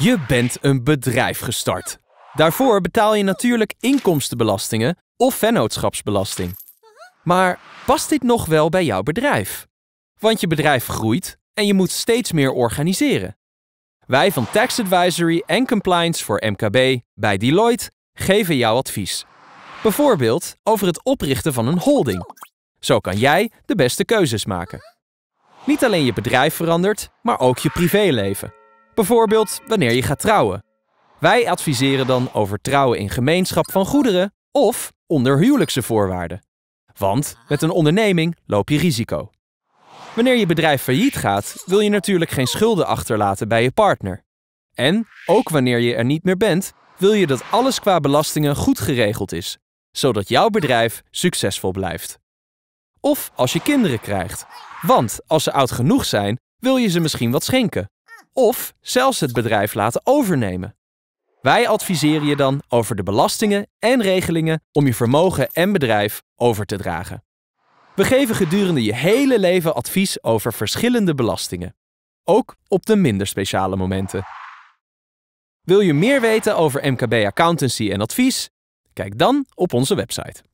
Je bent een bedrijf gestart. Daarvoor betaal je natuurlijk inkomstenbelastingen of vennootschapsbelasting. Maar past dit nog wel bij jouw bedrijf? Want je bedrijf groeit en je moet steeds meer organiseren. Wij van Tax Advisory Compliance voor MKB bij Deloitte geven jouw advies. Bijvoorbeeld over het oprichten van een holding. Zo kan jij de beste keuzes maken. Niet alleen je bedrijf verandert, maar ook je privéleven. Bijvoorbeeld wanneer je gaat trouwen. Wij adviseren dan over trouwen in gemeenschap van goederen of onder huwelijkse voorwaarden. Want met een onderneming loop je risico. Wanneer je bedrijf failliet gaat, wil je natuurlijk geen schulden achterlaten bij je partner. En ook wanneer je er niet meer bent, wil je dat alles qua belastingen goed geregeld is, zodat jouw bedrijf succesvol blijft. Of als je kinderen krijgt, want als ze oud genoeg zijn, wil je ze misschien wat schenken of zelfs het bedrijf laten overnemen. Wij adviseren je dan over de belastingen en regelingen om je vermogen en bedrijf over te dragen. We geven gedurende je hele leven advies over verschillende belastingen, ook op de minder speciale momenten. Wil je meer weten over MKB accountancy en advies? Kijk dan op onze website.